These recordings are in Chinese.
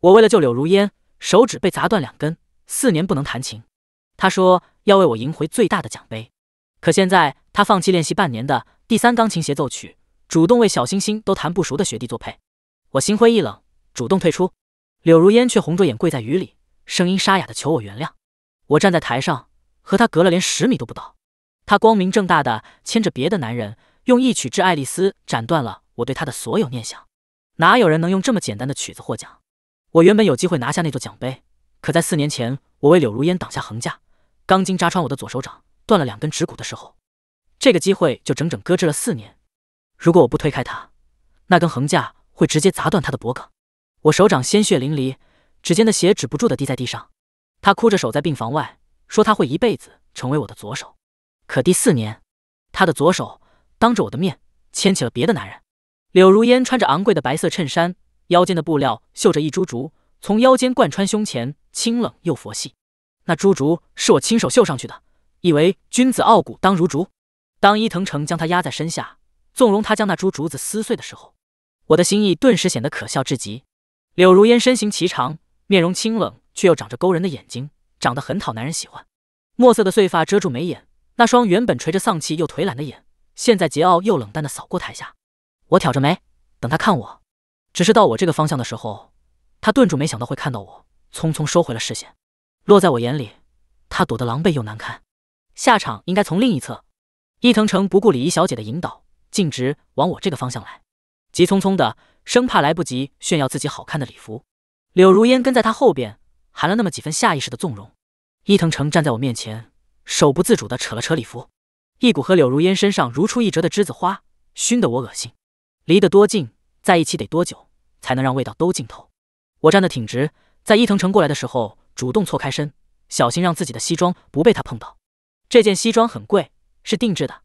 我为了救柳如烟，手指被砸断两根，四年不能弹琴。他说要为我赢回最大的奖杯，可现在他放弃练习半年的第三钢琴协奏曲，主动为小星星都弹不熟的学弟作配。我心灰意冷，主动退出。柳如烟却红着眼跪在雨里，声音沙哑的求我原谅。我站在台上，和他隔了连十米都不到。他光明正大的牵着别的男人，用一曲《致爱丽丝》斩断了我对他的所有念想。哪有人能用这么简单的曲子获奖？我原本有机会拿下那座奖杯，可在四年前，我为柳如烟挡下横架，钢筋扎穿我的左手掌，断了两根指骨的时候，这个机会就整整搁置了四年。如果我不推开他，那根横架会直接砸断他的脖颈。我手掌鲜血淋漓，指尖的血止不住的滴在地上。他哭着守在病房外，说他会一辈子成为我的左手。可第四年，他的左手当着我的面牵起了别的男人。柳如烟穿着昂贵的白色衬衫。腰间的布料绣着一株竹，从腰间贯穿胸前，清冷又佛系。那株竹是我亲手绣上去的，以为君子傲骨当如竹。当伊藤城将他压在身下，纵容他将那株竹子撕碎的时候，我的心意顿时显得可笑至极。柳如烟身形颀长，面容清冷，却又长着勾人的眼睛，长得很讨男人喜欢。墨色的碎发遮住眉眼，那双原本垂着丧气又颓懒的眼，现在桀骜又冷淡的扫过台下。我挑着眉，等他看我。只是到我这个方向的时候，他顿住，没想到会看到我，匆匆收回了视线，落在我眼里，他躲得狼狈又难堪。下场应该从另一侧。伊藤城不顾礼仪小姐的引导，径直往我这个方向来，急匆匆的，生怕来不及炫耀自己好看的礼服。柳如烟跟在他后边，含了那么几分下意识的纵容。伊藤城站在我面前，手不自主的扯了扯礼服，一股和柳如烟身上如出一辙的栀子花，熏得我恶心。离得多近？在一起得多久才能让味道都浸透？我站得挺直，在伊藤诚过来的时候，主动错开身，小心让自己的西装不被他碰到。这件西装很贵，是定制的。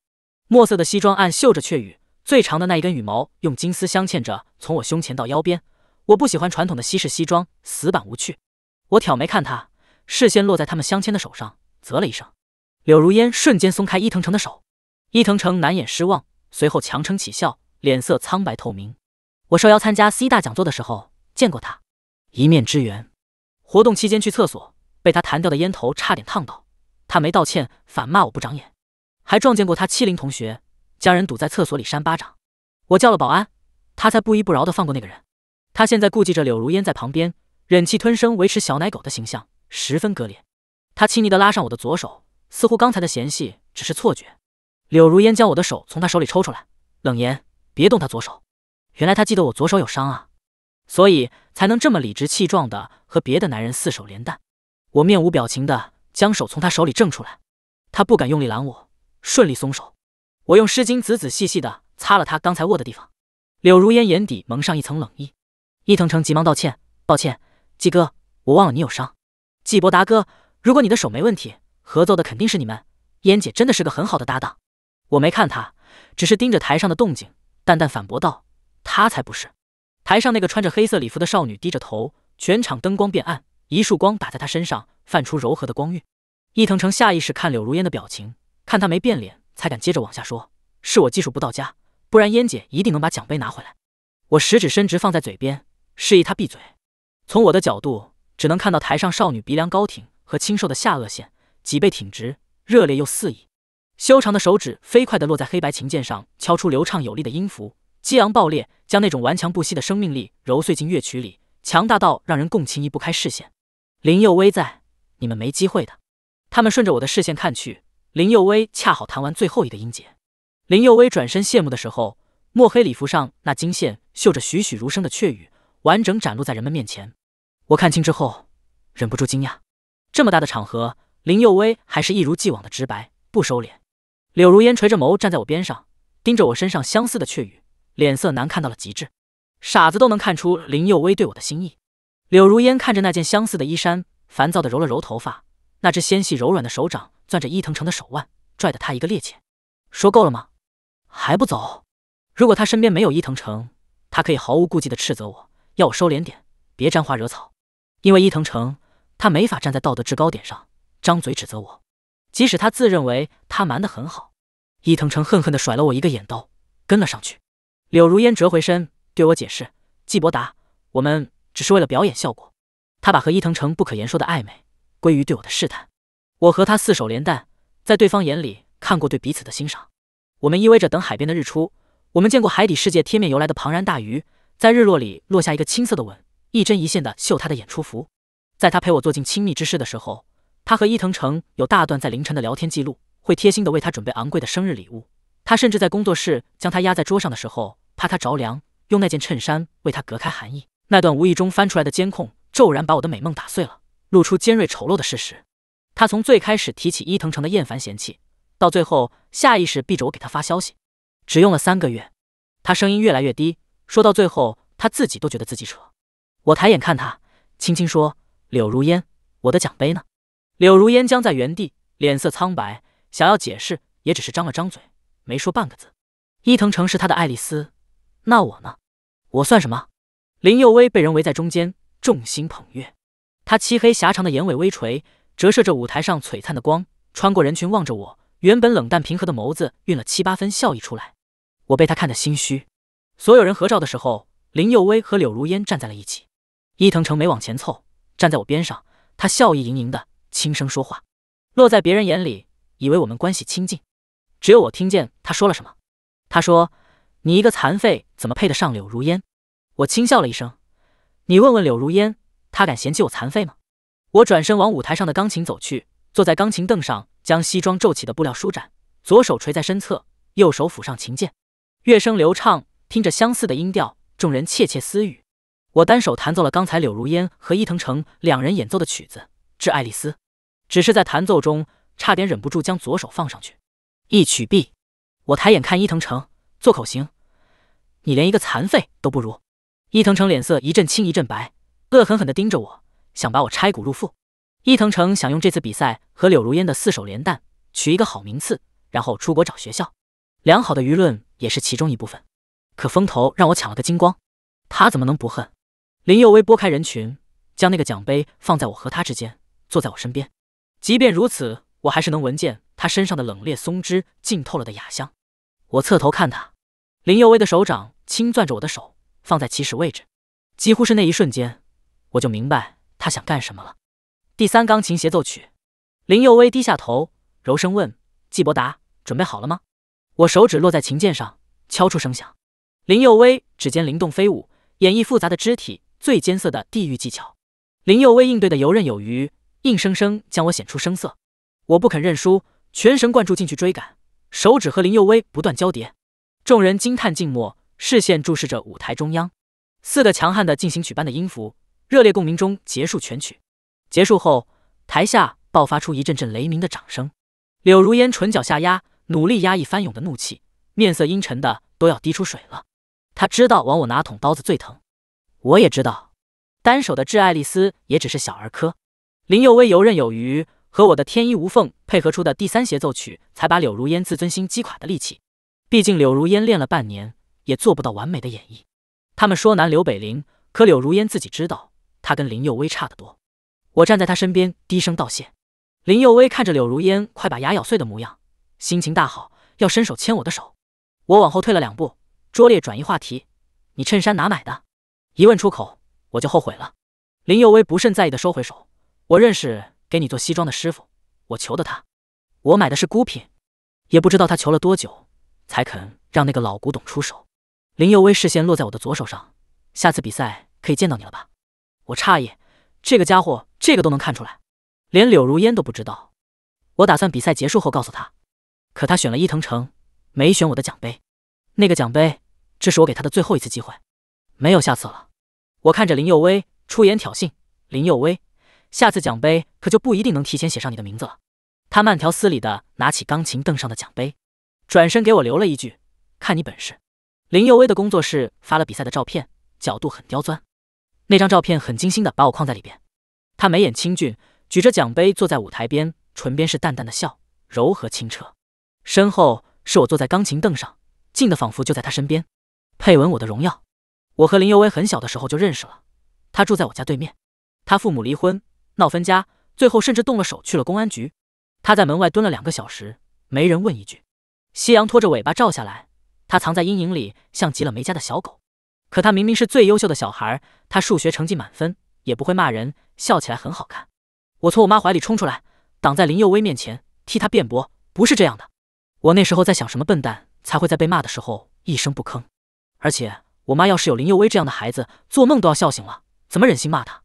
墨色的西装暗绣着雀羽，最长的那一根羽毛用金丝镶嵌着，从我胸前到腰边。我不喜欢传统的西式西装，死板无趣。我挑眉看他，视线落在他们相牵的手上，啧了一声。柳如烟瞬间松开伊藤诚的手，伊藤诚难掩失望，随后强撑起笑，脸色苍白透明。我受邀参加 C 大讲座的时候见过他，一面之缘。活动期间去厕所，被他弹掉的烟头差点烫到，他没道歉，反骂我不长眼，还撞见过他欺凌同学，将人堵在厕所里扇巴掌。我叫了保安，他才不依不饶的放过那个人。他现在顾忌着柳如烟在旁边，忍气吞声，维持小奶狗的形象，十分割裂。他亲昵的拉上我的左手，似乎刚才的嫌隙只是错觉。柳如烟将我的手从他手里抽出来，冷言：“别动他左手。”原来他记得我左手有伤啊，所以才能这么理直气壮的和别的男人四手连弹。我面无表情的将手从他手里挣出来，他不敢用力拦我，顺利松手。我用湿巾仔仔细细的擦了他刚才握的地方。柳如烟眼底蒙上一层冷意，伊藤诚急忙道歉：“抱歉，季哥，我忘了你有伤。”季伯达哥，如果你的手没问题，合奏的肯定是你们。烟姐真的是个很好的搭档。我没看他，只是盯着台上的动静，淡淡反驳道。他才不是！台上那个穿着黑色礼服的少女低着头，全场灯光变暗，一束光打在她身上，泛出柔和的光晕。伊藤诚下意识看柳如烟的表情，看她没变脸，才敢接着往下说：“是我技术不到家，不然烟姐一定能把奖杯拿回来。”我食指伸直放在嘴边，示意她闭嘴。从我的角度，只能看到台上少女鼻梁高挺和清瘦的下颚线，脊背挺直，热烈又肆意。修长的手指飞快地落在黑白琴键上，敲出流畅有力的音符。激昂爆裂，将那种顽强不息的生命力揉碎进乐曲里，强大到让人共情移不开视线。林幼薇在，你们没机会的。他们顺着我的视线看去，林幼薇恰好弹完最后一个音节。林幼薇转身谢幕的时候，墨黑礼服上那金线绣着栩栩如生的雀羽，完整展露在人们面前。我看清之后，忍不住惊讶。这么大的场合，林幼薇还是一如既往的直白，不收敛。柳如烟垂着眸站在我边上，盯着我身上相似的雀羽。脸色难看到了极致，傻子都能看出林幼薇对我的心意。柳如烟看着那件相似的衣衫，烦躁的揉了揉头发，那只纤细柔软的手掌攥着伊藤城的手腕，拽得他一个趔趄。说够了吗？还不走？如果他身边没有伊藤城，他可以毫无顾忌的斥责我，要我收敛点，别沾花惹草。因为伊藤城，他没法站在道德制高点上张嘴指责我，即使他自认为他瞒得很好。伊藤城恨恨地甩了我一个眼刀，跟了上去。柳如烟折回身，对我解释：“季伯达，我们只是为了表演效果。”他把和伊藤城不可言说的暧昧归于对我的试探。我和他四手连弹，在对方眼里看过对彼此的欣赏。我们依偎着等海边的日出，我们见过海底世界贴面游来的庞然大鱼，在日落里落下一个青色的吻，一针一线的绣他的演出服。在他陪我做尽亲密之事的时候，他和伊藤城有大段在凌晨的聊天记录，会贴心的为他准备昂贵的生日礼物。他甚至在工作室将他压在桌上的时候。怕他着凉，用那件衬衫为他隔开寒意。那段无意中翻出来的监控，骤然把我的美梦打碎了，露出尖锐丑陋的事实。他从最开始提起伊藤城的厌烦嫌弃，到最后下意识避着我给他发消息，只用了三个月。他声音越来越低，说到最后，他自己都觉得自己扯。我抬眼看他，轻轻说：“柳如烟，我的奖杯呢？”柳如烟僵在原地，脸色苍白，想要解释，也只是张了张嘴，没说半个字。伊藤城是他的爱丽丝。那我呢？我算什么？林幼薇被人围在中间，众星捧月。她漆黑狭长的眼尾微垂，折射着舞台上璀璨的光，穿过人群望着我。原本冷淡平和的眸子，运了七八分笑意出来。我被他看得心虚。所有人合照的时候，林幼薇和柳如烟站在了一起。伊藤诚没往前凑，站在我边上。他笑意盈盈的轻声说话，落在别人眼里，以为我们关系亲近。只有我听见他说了什么。他说。你一个残废怎么配得上柳如烟？我轻笑了一声，你问问柳如烟，她敢嫌弃我残废吗？我转身往舞台上的钢琴走去，坐在钢琴凳上，将西装皱起的布料舒展，左手垂在身侧，右手抚上琴键，乐声流畅，听着相似的音调，众人窃窃私语。我单手弹奏了刚才柳如烟和伊藤城两人演奏的曲子《致爱丽丝》，只是在弹奏中差点忍不住将左手放上去。一曲毕，我抬眼看伊藤城，做口型。你连一个残废都不如，伊藤城脸色一阵青一阵白，恶狠狠地盯着我，想把我拆骨入腹。伊藤城想用这次比赛和柳如烟的四手连弹取一个好名次，然后出国找学校，良好的舆论也是其中一部分。可风头让我抢了个精光，他怎么能不恨？林佑威拨开人群，将那个奖杯放在我和他之间，坐在我身边。即便如此，我还是能闻见他身上的冷冽松脂浸透了的雅香。我侧头看他。林幼薇的手掌轻攥着我的手，放在起始位置。几乎是那一瞬间，我就明白他想干什么了。第三钢琴协奏曲。林幼薇低下头，柔声问：“季伯达，准备好了吗？”我手指落在琴键上，敲出声响。林幼薇指尖灵动飞舞，演绎复杂的肢体最艰涩的地狱技巧。林幼薇应对的游刃有余，硬生生将我显出声色。我不肯认输，全神贯注进去追赶，手指和林幼薇不断交叠。众人惊叹静默，视线注视着舞台中央，四个强悍的进行曲般的音符，热烈共鸣中结束全曲。结束后，台下爆发出一阵阵雷鸣的掌声。柳如烟唇角下压，努力压抑翻涌的怒气，面色阴沉的都要滴出水了。他知道，往我拿捅刀子最疼，我也知道，单手的致爱丽丝也只是小儿科。林幼薇游刃有余，和我的天衣无缝配合出的第三协奏曲，才把柳如烟自尊心击垮的利器。毕竟柳如烟练了半年，也做不到完美的演绎。他们说难，柳北林，可柳如烟自己知道，她跟林幼薇差得多。我站在他身边，低声道谢。林幼薇看着柳如烟快把牙咬碎的模样，心情大好，要伸手牵我的手，我往后退了两步，拙劣转移话题：“你衬衫哪买的？”一问出口，我就后悔了。林幼薇不甚在意的收回手：“我认识给你做西装的师傅，我求的他，我买的是孤品，也不知道他求了多久。”才肯让那个老古董出手。林幼威视线落在我的左手上，下次比赛可以见到你了吧？我诧异，这个家伙这个都能看出来，连柳如烟都不知道。我打算比赛结束后告诉他，可他选了伊藤城，没选我的奖杯。那个奖杯，这是我给他的最后一次机会，没有下次了。我看着林幼威出言挑衅：“林幼威，下次奖杯可就不一定能提前写上你的名字了。”他慢条斯理地拿起钢琴凳上的奖杯。转身给我留了一句：“看你本事。”林佑威的工作室发了比赛的照片，角度很刁钻，那张照片很精心的把我框在里边。他眉眼清俊，举着奖杯坐在舞台边，唇边是淡淡的笑，柔和清澈。身后是我坐在钢琴凳上，近的仿佛就在他身边。配文：我的荣耀。我和林佑威很小的时候就认识了，他住在我家对面。他父母离婚，闹分家，最后甚至动了手去了公安局。他在门外蹲了两个小时，没人问一句。夕阳拖着尾巴照下来，他藏在阴影里，像极了没家的小狗。可他明明是最优秀的小孩，他数学成绩满分，也不会骂人，笑起来很好看。我从我妈怀里冲出来，挡在林幼薇面前，替他辩驳：“不是这样的。”我那时候在想，什么笨蛋才会在被骂的时候一声不吭？而且我妈要是有林幼薇这样的孩子，做梦都要笑醒了，怎么忍心骂他？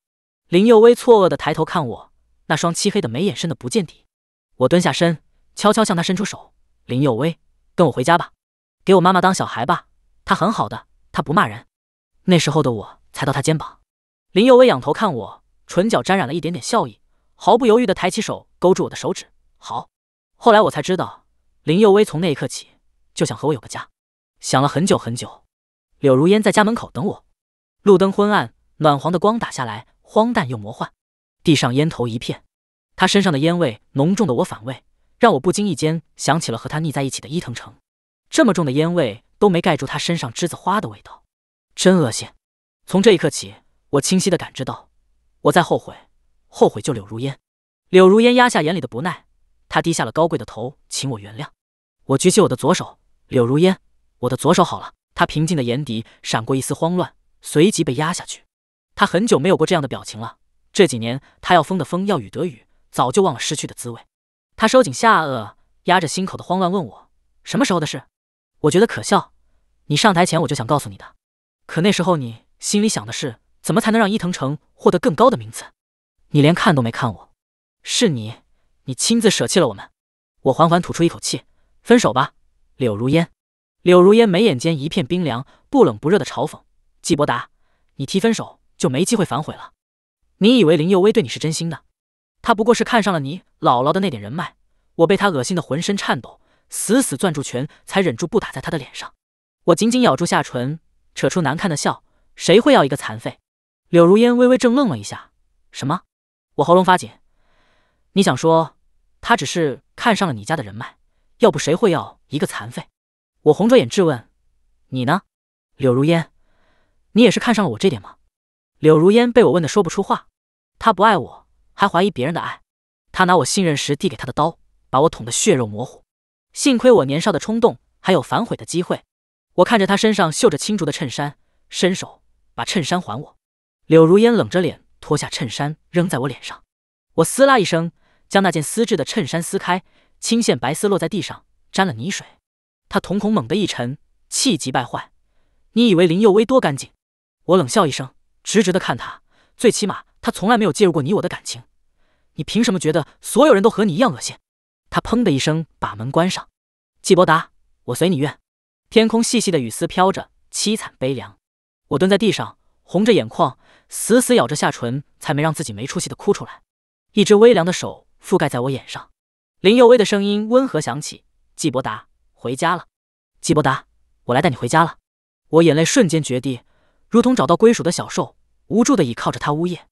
林幼薇错愕地抬头看我，那双漆黑的眉眼深得不见底。我蹲下身，悄悄向他伸出手。林幼薇，跟我回家吧，给我妈妈当小孩吧，她很好的，她不骂人。那时候的我才到她肩膀。林幼薇仰头看我，唇角沾染了一点点笑意，毫不犹豫地抬起手勾住我的手指。好。后来我才知道，林幼薇从那一刻起就想和我有个家，想了很久很久。柳如烟在家门口等我，路灯昏暗，暖黄的光打下来，荒诞又魔幻。地上烟头一片，他身上的烟味浓重的我反胃。让我不经意间想起了和他腻在一起的伊藤城，这么重的烟味都没盖住他身上栀子花的味道，真恶心。从这一刻起，我清晰的感知到，我在后悔，后悔就柳如烟。柳如烟压下眼里的不耐，她低下了高贵的头，请我原谅。我举起我的左手，柳如烟，我的左手好了。她平静的眼底闪过一丝慌乱，随即被压下去。她很久没有过这样的表情了，这几年她要风的风要雨得雨，早就忘了失去的滋味。他收紧下颚，压着心口的慌乱，问我：“什么时候的事？”我觉得可笑。你上台前我就想告诉你的，可那时候你心里想的是怎么才能让伊藤城获得更高的名次。你连看都没看我。是你，你亲自舍弃了我们。我缓缓吐出一口气：“分手吧，柳如烟。”柳如烟眉眼间一片冰凉，不冷不热的嘲讽：“季伯达，你提分手就没机会反悔了。你以为林幼薇对你是真心的？”他不过是看上了你姥姥的那点人脉，我被他恶心的浑身颤抖，死死攥住拳，才忍住不打在他的脸上。我紧紧咬住下唇，扯出难看的笑。谁会要一个残废？柳如烟微微怔愣了一下。什么？我喉咙发紧。你想说，他只是看上了你家的人脉，要不谁会要一个残废？我红着眼质问你呢，柳如烟，你也是看上了我这点吗？柳如烟被我问的说不出话。他不爱我。还怀疑别人的爱，他拿我信任时递给他的刀，把我捅得血肉模糊。幸亏我年少的冲动还有反悔的机会。我看着他身上绣着青竹的衬衫，伸手把衬衫还我。柳如烟冷着脸脱下衬衫扔在我脸上，我撕拉一声将那件丝质的衬衫撕开，青线白丝落在地上，沾了泥水。他瞳孔猛地一沉，气急败坏：“你以为林幼薇多干净？”我冷笑一声，直直的看他，最起码他从来没有介入过你我的感情。你凭什么觉得所有人都和你一样恶心？他砰的一声把门关上。季伯达，我随你愿。天空细细的雨丝飘着，凄惨悲凉。我蹲在地上，红着眼眶，死死咬着下唇，才没让自己没出息的哭出来。一只微凉的手覆盖在我眼上，林幼威的声音温和响起：“季伯达，回家了。季伯达，我来带你回家了。”我眼泪瞬间决堤，如同找到归属的小兽，无助的倚靠着他呜咽。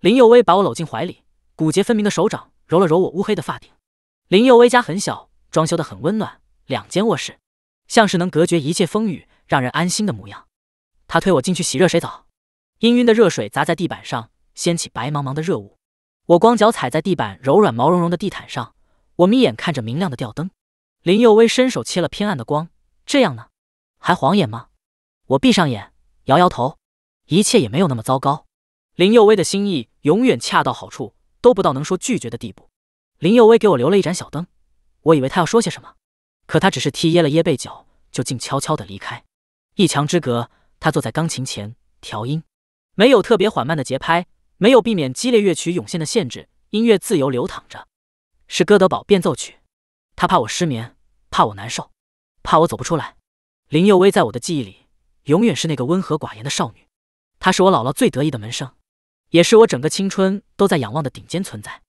林幼威把我搂进怀里。骨节分明的手掌揉了揉我乌黑的发顶。林幼薇家很小，装修的很温暖，两间卧室，像是能隔绝一切风雨，让人安心的模样。他推我进去洗热水澡，氤氲的热水砸在地板上，掀起白茫茫的热雾。我光脚踩在地板柔软毛茸茸的地毯上，我眯眼看着明亮的吊灯。林幼薇伸手切了偏暗的光，这样呢，还晃眼吗？我闭上眼，摇摇头，一切也没有那么糟糕。林幼薇的心意永远恰到好处。都不到能说拒绝的地步。林幼薇给我留了一盏小灯，我以为她要说些什么，可她只是踢噎了噎被角，就静悄悄地离开。一墙之隔，她坐在钢琴前调音，没有特别缓慢的节拍，没有避免激烈乐曲涌现的限制，音乐自由流淌着，是哥德堡变奏曲。她怕我失眠，怕我难受，怕我走不出来。林幼薇在我的记忆里，永远是那个温和寡言的少女。她是我姥姥最得意的门生。也是我整个青春都在仰望的顶尖存在。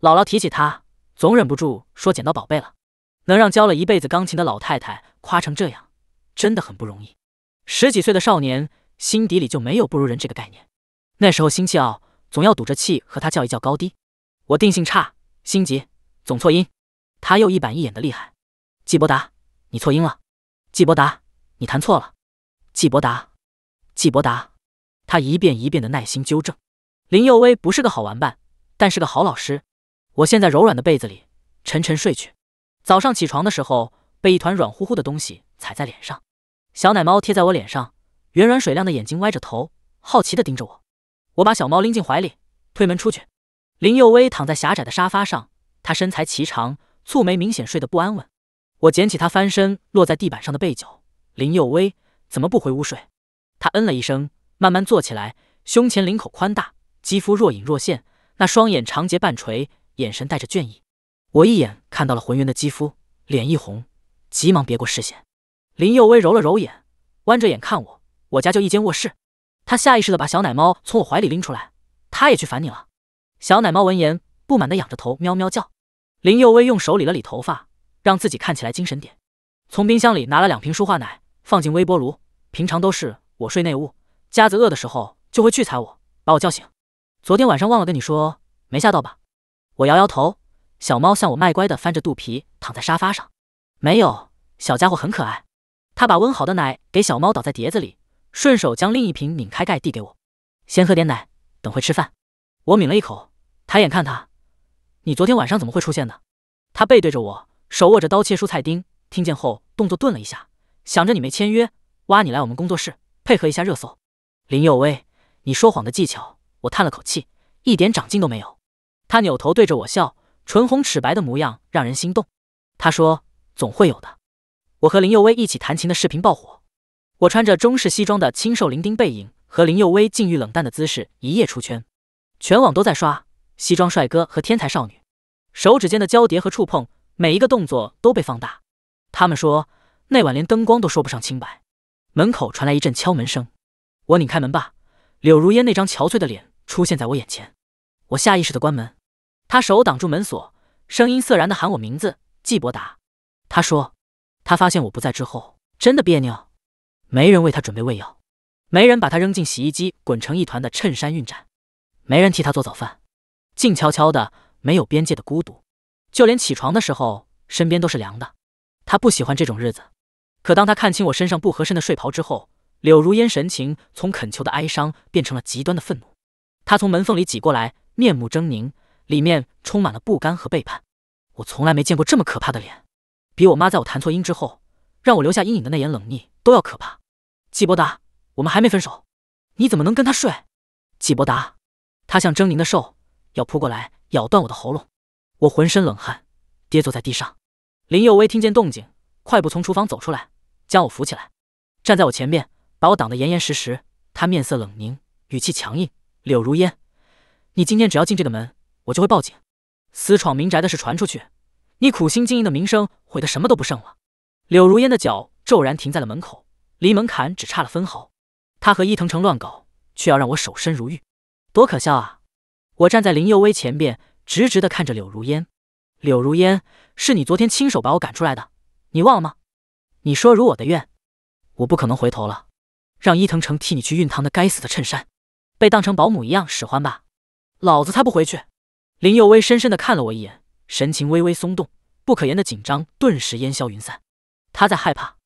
姥姥提起他，总忍不住说捡到宝贝了。能让教了一辈子钢琴的老太太夸成这样，真的很不容易。十几岁的少年心底里就没有不如人这个概念。那时候心气傲，总要赌着气和他较一较高低。我定性差，心急，总错音。他又一板一眼的厉害。季伯达，你错音了。季伯达，你弹错了。季伯达，季伯达，他一遍一遍的耐心纠正。林幼薇不是个好玩伴，但是个好老师。我现在柔软的被子里，沉沉睡去。早上起床的时候，被一团软乎乎的东西踩在脸上，小奶猫贴在我脸上，圆软水亮的眼睛歪着头，好奇的盯着我。我把小猫拎进怀里，推门出去。林幼薇躺在狭窄的沙发上，她身材颀长，蹙眉，明显睡得不安稳。我捡起她翻身落在地板上的被角。林幼薇怎么不回屋睡？她嗯了一声，慢慢坐起来，胸前领口宽大。肌肤若隐若现，那双眼长睫半垂，眼神带着倦意。我一眼看到了浑圆的肌肤，脸一红，急忙别过视线。林幼薇揉了揉眼，弯着眼看我。我家就一间卧室。她下意识的把小奶猫从我怀里拎出来。他也去烦你了。小奶猫闻言，不满地仰着头喵喵叫。林幼薇用手理了理头发，让自己看起来精神点。从冰箱里拿了两瓶舒化奶，放进微波炉。平常都是我睡内屋，家子饿的时候就会去踩我，把我叫醒。昨天晚上忘了跟你说，没吓到吧？我摇摇头，小猫向我卖乖的翻着肚皮躺在沙发上，没有。小家伙很可爱。他把温好的奶给小猫倒在碟子里，顺手将另一瓶拧开盖递给我，先喝点奶，等会吃饭。我抿了一口，抬眼看他，你昨天晚上怎么会出现的？他背对着我，手握着刀切蔬菜丁，听见后动作顿了一下，想着你没签约，挖你来我们工作室配合一下热搜。林有威，你说谎的技巧。我叹了口气，一点长进都没有。他扭头对着我笑，唇红齿白的模样让人心动。他说：“总会有的。”我和林幼薇一起弹琴的视频爆火，我穿着中式西装的清瘦伶仃背影和林幼薇禁欲冷淡的姿势一夜出圈，全网都在刷西装帅哥和天才少女，手指间的交叠和触碰，每一个动作都被放大。他们说那晚连灯光都说不上清白。门口传来一阵敲门声，我拧开门吧，柳如烟那张憔悴的脸。出现在我眼前，我下意识的关门，他手挡住门锁，声音涩然的喊我名字：季伯达。他说，他发现我不在之后，真的别扭。没人为他准备喂药，没人把他扔进洗衣机滚成一团的衬衫熨展，没人替他做早饭。静悄悄的，没有边界的孤独，就连起床的时候，身边都是凉的。他不喜欢这种日子。可当他看清我身上不合身的睡袍之后，柳如烟神情从恳求的哀伤变成了极端的愤怒。他从门缝里挤过来，面目狰狞，里面充满了不甘和背叛。我从来没见过这么可怕的脸，比我妈在我弹错音之后让我留下阴影的那眼冷腻都要可怕。季伯达，我们还没分手，你怎么能跟他睡？季伯达，他像狰狞的兽，要扑过来咬断我的喉咙。我浑身冷汗，跌坐在地上。林幼薇听见动静，快步从厨房走出来，将我扶起来，站在我前面，把我挡得严严实实。他面色冷凝，语气强硬。柳如烟，你今天只要进这个门，我就会报警。私闯民宅的事传出去，你苦心经营的名声毁得什么都不剩了。柳如烟的脚骤然停在了门口，离门槛只差了分毫。他和伊藤城乱搞，却要让我守身如玉，多可笑啊！我站在林幼薇前边，直直的看着柳如烟。柳如烟，是你昨天亲手把我赶出来的，你忘了吗？你说如我的愿，我不可能回头了。让伊藤城替你去熨烫那该死的衬衫。被当成保姆一样使唤吧，老子才不回去！林幼薇深深的看了我一眼，神情微微松动，不可言的紧张顿时烟消云散。他在害怕，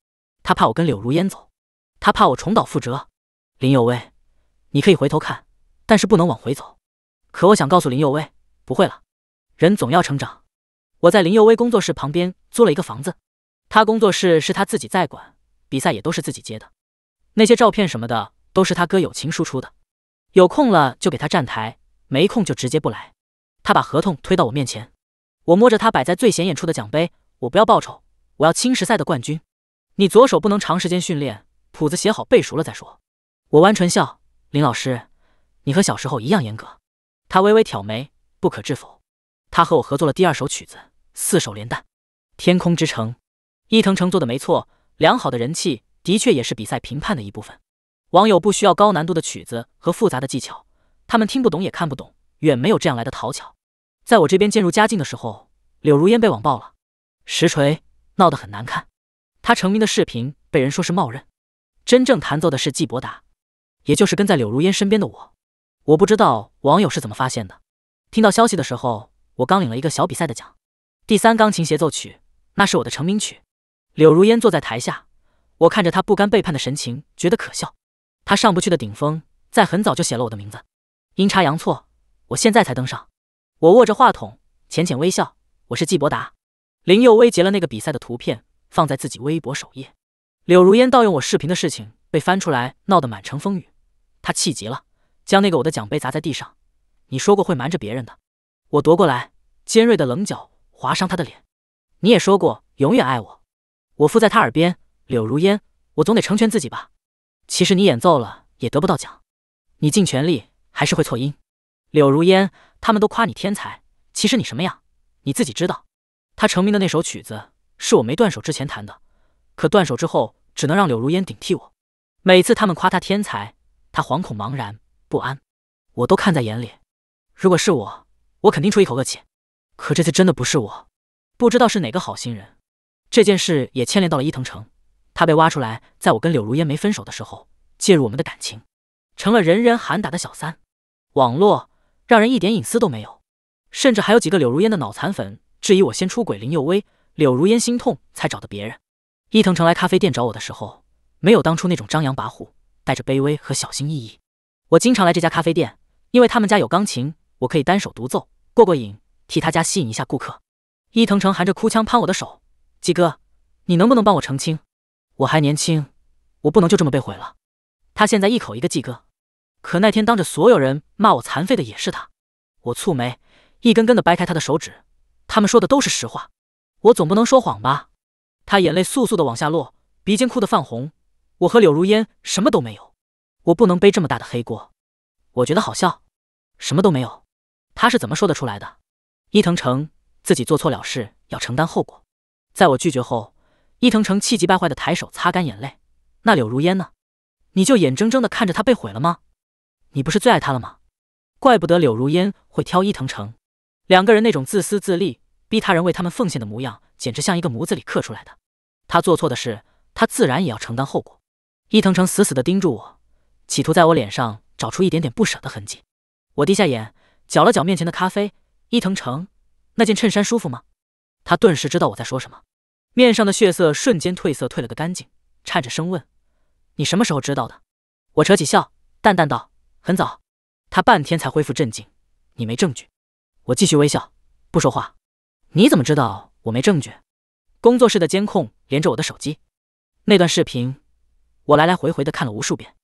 他怕我跟柳如烟走，他怕我重蹈覆辙。林幼薇，你可以回头看，但是不能往回走。可我想告诉林幼薇，不会了，人总要成长。我在林幼薇工作室旁边租了一个房子，他工作室是他自己在管，比赛也都是自己接的，那些照片什么的都是他哥友情输出的。有空了就给他站台，没空就直接不来。他把合同推到我面前，我摸着他摆在最显眼处的奖杯。我不要报酬，我要青石赛的冠军。你左手不能长时间训练，谱子写好背熟了再说。我弯唇笑，林老师，你和小时候一样严格。他微微挑眉，不可置否。他和我合作了第二首曲子，四手联弹《天空之城》。伊藤诚做的没错，良好的人气的确也是比赛评判的一部分。网友不需要高难度的曲子和复杂的技巧，他们听不懂也看不懂，远没有这样来的讨巧。在我这边渐入佳境的时候，柳如烟被网爆了，实锤闹得很难看。他成名的视频被人说是冒认，真正弹奏的是季伯达，也就是跟在柳如烟身边的我。我不知道网友是怎么发现的。听到消息的时候，我刚领了一个小比赛的奖，第三钢琴协奏曲，那是我的成名曲。柳如烟坐在台下，我看着她不甘背叛的神情，觉得可笑。他上不去的顶峰，在很早就写了我的名字，阴差阳错，我现在才登上。我握着话筒，浅浅微笑。我是季伯达。林佑威截了那个比赛的图片，放在自己微博首页。柳如烟盗用我视频的事情被翻出来，闹得满城风雨。他气急了，将那个我的奖杯砸在地上。你说过会瞒着别人的，我夺过来，尖锐的棱角划伤他的脸。你也说过永远爱我，我附在他耳边。柳如烟，我总得成全自己吧。其实你演奏了也得不到奖，你尽全力还是会错音。柳如烟他们都夸你天才，其实你什么样你自己知道。他成名的那首曲子是我没断手之前弹的，可断手之后只能让柳如烟顶替我。每次他们夸他天才，他惶恐茫然不安，我都看在眼里。如果是我，我肯定出一口恶气。可这次真的不是我，不知道是哪个好心人。这件事也牵连到了伊藤城。他被挖出来，在我跟柳如烟没分手的时候介入我们的感情，成了人人喊打的小三。网络让人一点隐私都没有，甚至还有几个柳如烟的脑残粉质疑我先出轨林佑威，柳如烟心痛才找的别人。伊藤诚来咖啡店找我的时候，没有当初那种张扬跋扈，带着卑微和小心翼翼。我经常来这家咖啡店，因为他们家有钢琴，我可以单手独奏过过瘾，替他家吸引一下顾客。伊藤诚含着哭腔攀我的手，鸡哥，你能不能帮我澄清？我还年轻，我不能就这么被毁了。他现在一口一个季哥，可那天当着所有人骂我残废的也是他。我蹙眉，一根根的掰开他的手指。他们说的都是实话，我总不能说谎吧？他眼泪簌簌的往下落，鼻尖哭得泛红。我和柳如烟什么都没有，我不能背这么大的黑锅。我觉得好笑，什么都没有，他是怎么说得出来的？伊藤城自己做错了事要承担后果，在我拒绝后。伊藤诚气急败坏的抬手擦干眼泪，那柳如烟呢？你就眼睁睁的看着他被毁了吗？你不是最爱他了吗？怪不得柳如烟会挑伊藤诚，两个人那种自私自利、逼他人为他们奉献的模样，简直像一个模子里刻出来的。他做错的事，他自然也要承担后果。伊藤诚死死的盯住我，企图在我脸上找出一点点不舍的痕迹。我低下眼，搅了搅面前的咖啡。伊藤诚，那件衬衫舒服吗？他顿时知道我在说什么。面上的血色瞬间褪色，褪了个干净，颤着声问：“你什么时候知道的？”我扯起笑，淡淡道：“很早。”他半天才恢复镇静：“你没证据。”我继续微笑，不说话。“你怎么知道我没证据？”工作室的监控连着我的手机，那段视频，我来来回回的看了无数遍。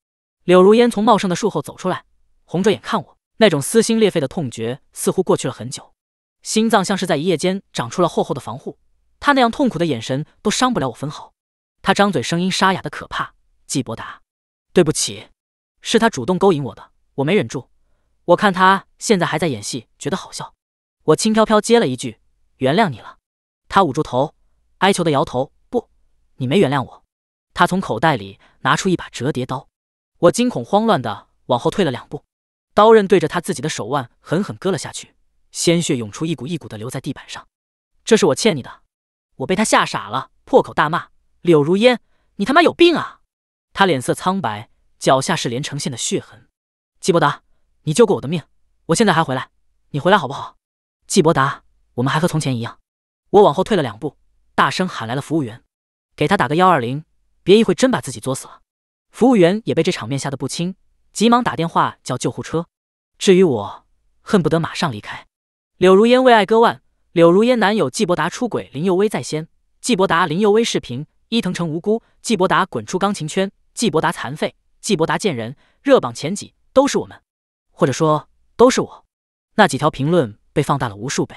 柳如烟从茂盛的树后走出来，红着眼看我，那种撕心裂肺的痛觉似乎过去了很久，心脏像是在一夜间长出了厚厚的防护。他那样痛苦的眼神都伤不了我分毫。他张嘴，声音沙哑的可怕。季伯达，对不起，是他主动勾引我的，我没忍住。我看他现在还在演戏，觉得好笑。我轻飘飘接了一句：“原谅你了。”他捂住头，哀求的摇头：“不，你没原谅我。”他从口袋里拿出一把折叠刀，我惊恐慌乱的往后退了两步，刀刃对着他自己的手腕狠狠割了下去，鲜血涌出，一股一股的流在地板上。这是我欠你的。我被他吓傻了，破口大骂：“柳如烟，你他妈有病啊！”他脸色苍白，脚下是连成线的血痕。季伯达，你救过我的命，我现在还回来，你回来好不好？季伯达，我们还和从前一样。我往后退了两步，大声喊来了服务员，给他打个幺二零，别一会真把自己作死了。服务员也被这场面吓得不轻，急忙打电话叫救护车。至于我，恨不得马上离开。柳如烟为爱割腕。柳如烟男友季伯达出轨，林佑威在先。季伯达、林佑威视频，伊藤诚无辜。季伯达滚出钢琴圈，季伯达残废，季伯达贱人。热榜前几都是我们，或者说都是我。那几条评论被放大了无数倍。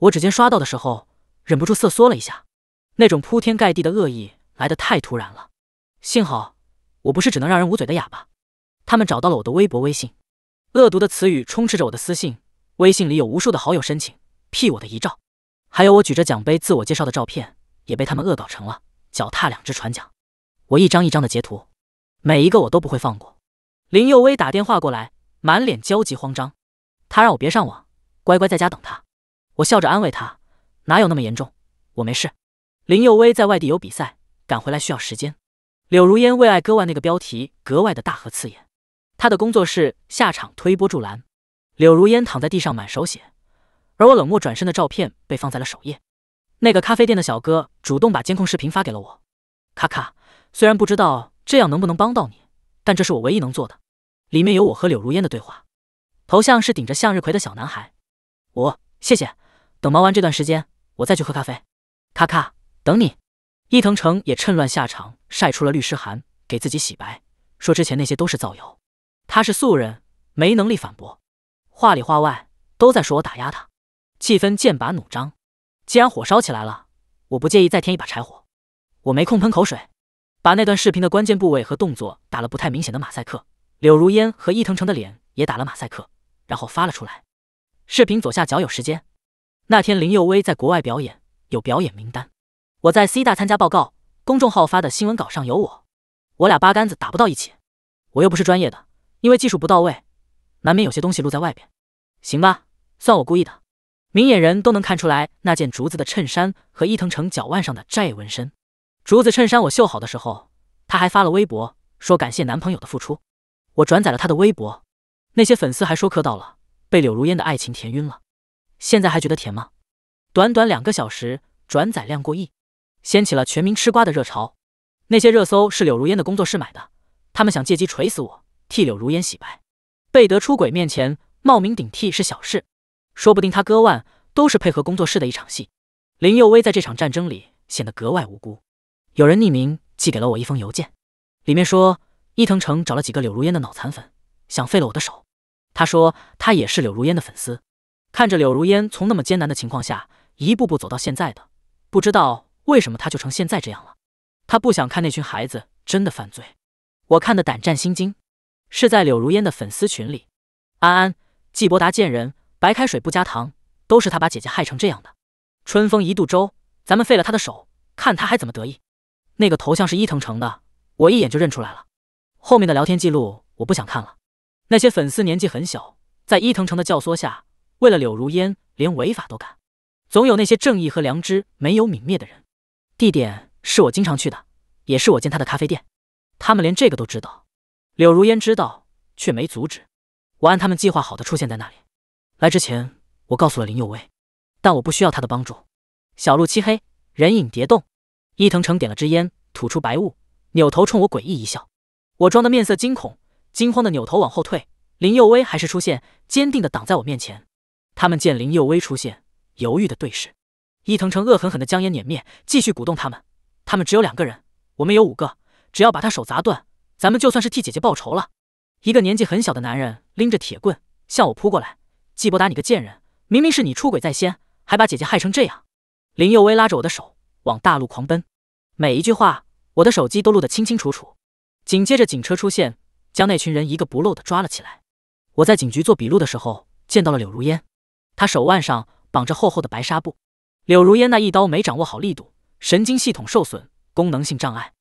我指尖刷到的时候，忍不住瑟缩了一下。那种铺天盖地的恶意来得太突然了。幸好我不是只能让人捂嘴的哑巴。他们找到了我的微博、微信，恶毒的词语充斥着我的私信。微信里有无数的好友申请。P 我的遗照，还有我举着奖杯自我介绍的照片，也被他们恶搞成了脚踏两只船桨。我一张一张的截图，每一个我都不会放过。林幼薇打电话过来，满脸焦急慌张，他让我别上网，乖乖在家等他。我笑着安慰他，哪有那么严重，我没事。林幼薇在外地有比赛，赶回来需要时间。柳如烟为爱割腕，那个标题格外的大和刺眼。他的工作室下场推波助澜。柳如烟躺在地上，满手血。而我冷漠转身的照片被放在了首页。那个咖啡店的小哥主动把监控视频发给了我。卡卡，虽然不知道这样能不能帮到你，但这是我唯一能做的。里面有我和柳如烟的对话，头像是顶着向日葵的小男孩。我谢谢，等忙完这段时间，我再去喝咖啡。卡卡，等你。伊藤诚也趁乱下场，晒出了律师函，给自己洗白，说之前那些都是造谣。他是素人，没能力反驳，话里话外都在说我打压他。气氛剑拔弩张，既然火烧起来了，我不介意再添一把柴火。我没空喷口水，把那段视频的关键部位和动作打了不太明显的马赛克，柳如烟和伊藤城的脸也打了马赛克，然后发了出来。视频左下角有时间，那天林幼薇在国外表演，有表演名单。我在 C 大参加报告，公众号发的新闻稿上有我，我俩八竿子打不到一起。我又不是专业的，因为技术不到位，难免有些东西露在外边。行吧，算我故意的。明眼人都能看出来，那件竹子的衬衫和伊藤城脚腕上的债纹身。竹子衬衫我绣好的时候，他还发了微博，说感谢男朋友的付出。我转载了他的微博，那些粉丝还说磕到了，被柳如烟的爱情甜晕了。现在还觉得甜吗？短短两个小时，转载量过亿，掀起了全民吃瓜的热潮。那些热搜是柳如烟的工作室买的，他们想借机锤死我，替柳如烟洗白。贝德出轨面前，冒名顶替是小事。说不定他割腕都是配合工作室的一场戏。林幼薇在这场战争里显得格外无辜。有人匿名寄给了我一封邮件，里面说伊藤城找了几个柳如烟的脑残粉，想废了我的手。他说他也是柳如烟的粉丝，看着柳如烟从那么艰难的情况下一步步走到现在的，不知道为什么他就成现在这样了。他不想看那群孩子真的犯罪，我看的胆战心惊。是在柳如烟的粉丝群里，安安、季伯达见人。白开水不加糖，都是他把姐姐害成这样的。春风一度粥，咱们废了他的手，看他还怎么得意。那个头像是伊藤城的，我一眼就认出来了。后面的聊天记录我不想看了。那些粉丝年纪很小，在伊藤城的教唆下，为了柳如烟，连违法都敢。总有那些正义和良知没有泯灭的人。地点是我经常去的，也是我建他的咖啡店。他们连这个都知道。柳如烟知道，却没阻止。我按他们计划好的出现在那里。来之前，我告诉了林幼薇，但我不需要他的帮助。小路漆黑，人影叠动。伊藤城点了支烟，吐出白雾，扭头冲我诡异一笑。我装的面色惊恐，惊慌的扭头往后退。林幼薇还是出现，坚定的挡在我面前。他们见林幼薇出现，犹豫的对视。伊藤城恶狠狠的将烟碾灭，继续鼓动他们。他们只有两个人，我们有五个，只要把他手砸断，咱们就算是替姐姐报仇了。一个年纪很小的男人拎着铁棍向我扑过来。季伯达，你个贱人！明明是你出轨在先，还把姐姐害成这样。林幼薇拉着我的手往大路狂奔，每一句话我的手机都录得清清楚楚。紧接着警车出现，将那群人一个不漏的抓了起来。我在警局做笔录的时候，见到了柳如烟，她手腕上绑着厚厚的白纱布。柳如烟那一刀没掌握好力度，神经系统受损，功能性障碍，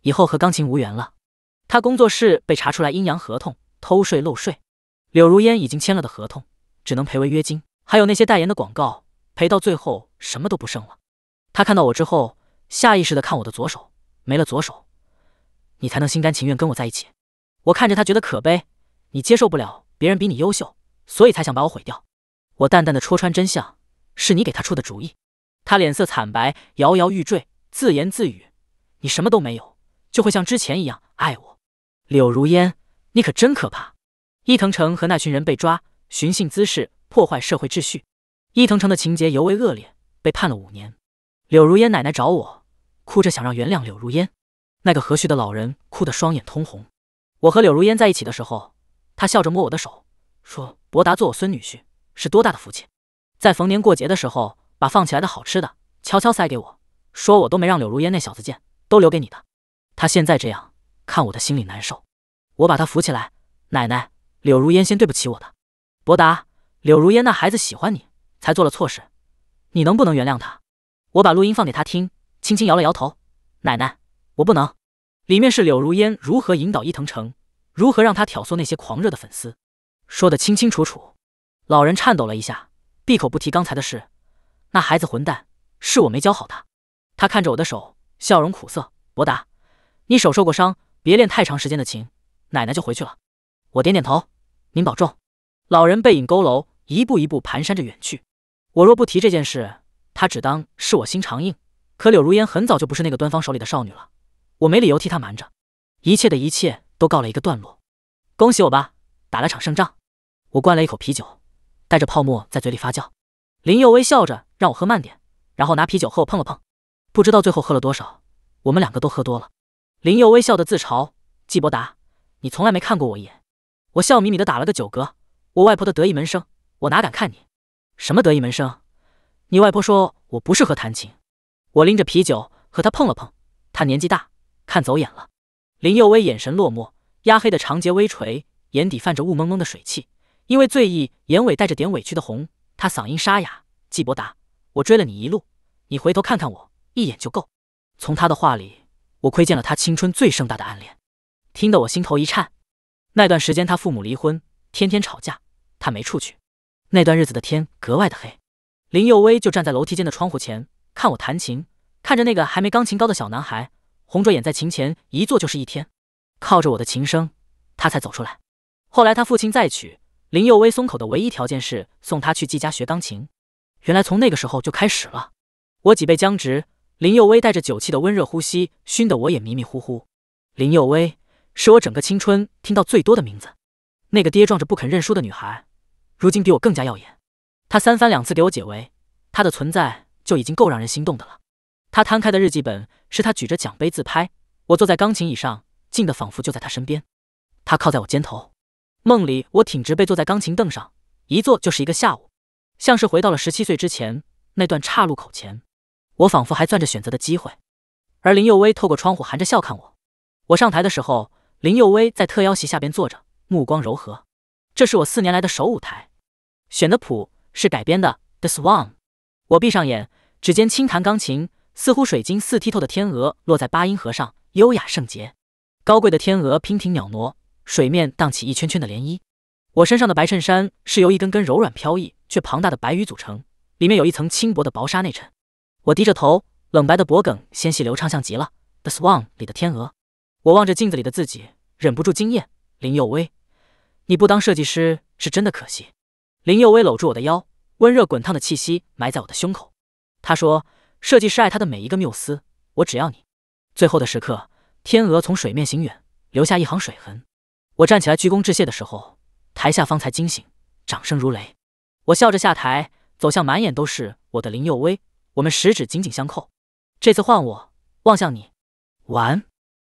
以后和钢琴无缘了。她工作室被查出来阴阳合同、偷税漏税，柳如烟已经签了的合同。只能赔违约金，还有那些代言的广告，赔到最后什么都不剩了。他看到我之后，下意识的看我的左手，没了左手，你才能心甘情愿跟我在一起。我看着他，觉得可悲。你接受不了别人比你优秀，所以才想把我毁掉。我淡淡的戳穿真相，是你给他出的主意。他脸色惨白，摇摇欲坠，自言自语：“你什么都没有，就会像之前一样爱我。”柳如烟，你可真可怕。伊藤城和那群人被抓。寻衅滋事，破坏社会秩序，伊藤诚的情节尤为恶劣，被判了五年。柳如烟奶奶找我，哭着想让原谅柳如烟。那个和煦的老人哭得双眼通红。我和柳如烟在一起的时候，他笑着摸我的手，说：“博达做我孙女婿是多大的福气。”在逢年过节的时候，把放起来的好吃的悄悄塞给我，说我都没让柳如烟那小子见，都留给你的。他现在这样，看我的心里难受。我把他扶起来，奶奶，柳如烟先对不起我的。博达，柳如烟那孩子喜欢你，才做了错事，你能不能原谅他？我把录音放给他听，轻轻摇了摇头。奶奶，我不能。里面是柳如烟如何引导伊藤城，如何让他挑唆那些狂热的粉丝，说得清清楚楚。老人颤抖了一下，闭口不提刚才的事。那孩子混蛋，是我没教好他。他看着我的手，笑容苦涩。博达，你手受过伤，别练太长时间的琴。奶奶就回去了。我点点头。您保重。老人背影佝偻，一步一步蹒跚着远去。我若不提这件事，他只当是我心肠硬。可柳如烟很早就不是那个端方手里的少女了，我没理由替她瞒着。一切的一切都告了一个段落，恭喜我吧，打了场胜仗。我灌了一口啤酒，带着泡沫在嘴里发酵。林佑威笑着让我喝慢点，然后拿啤酒和我碰了碰。不知道最后喝了多少，我们两个都喝多了。林佑威笑的自嘲：“季伯达，你从来没看过我一眼。”我笑眯眯的打了个酒嗝。我外婆的得意门生，我哪敢看你？什么得意门生？你外婆说我不适合弹琴。我拎着啤酒和他碰了碰，他年纪大，看走眼了。林佑威眼神落寞，压黑的长睫微垂，眼底泛着雾蒙蒙的水汽，因为醉意，眼尾带着点委屈的红。他嗓音沙哑：“季伯达，我追了你一路，你回头看看我一眼就够。”从他的话里，我窥见了他青春最盛大的暗恋，听得我心头一颤。那段时间，他父母离婚。天天吵架，他没出去。那段日子的天格外的黑，林幼威就站在楼梯间的窗户前看我弹琴，看着那个还没钢琴高的小男孩，红着眼在琴前一坐就是一天，靠着我的琴声，他才走出来。后来他父亲再娶，林幼威松口的唯一条件是送他去季家学钢琴。原来从那个时候就开始了。我脊背僵直，林幼威带着酒气的温热呼吸熏得我也迷迷糊糊。林幼威是我整个青春听到最多的名字。那个跌撞着不肯认输的女孩，如今比我更加耀眼。她三番两次给我解围，她的存在就已经够让人心动的了。她摊开的日记本，是她举着奖杯自拍。我坐在钢琴椅上，静的仿佛就在她身边。她靠在我肩头。梦里，我挺直背坐在钢琴凳上，一坐就是一个下午，像是回到了十七岁之前那段岔路口前，我仿佛还攥着选择的机会。而林幼薇透过窗户含着笑看我。我上台的时候，林幼薇在特邀席下边坐着。目光柔和，这是我四年来的首舞台，选的谱是改编的《The Swan》。我闭上眼，指尖轻弹钢琴，似乎水晶似剔透的天鹅落在八音盒上，优雅圣洁，高贵的天鹅娉婷袅挪，水面荡起一圈圈的涟漪。我身上的白衬衫是由一根根柔软飘逸却庞大的白羽组成，里面有一层轻薄的薄纱内衬。我低着头，冷白的脖颈纤细流畅，像极了《The Swan》里的天鹅。我望着镜子里的自己，忍不住惊艳，林佑威。你不当设计师是真的可惜。林佑威搂住我的腰，温热滚烫的气息埋在我的胸口。他说：“设计师爱他的每一个缪斯，我只要你。”最后的时刻，天鹅从水面行远，留下一行水痕。我站起来鞠躬致谢的时候，台下方才惊醒，掌声如雷。我笑着下台，走向满眼都是我的林佑威。我们十指紧紧相扣。这次换我望向你，完。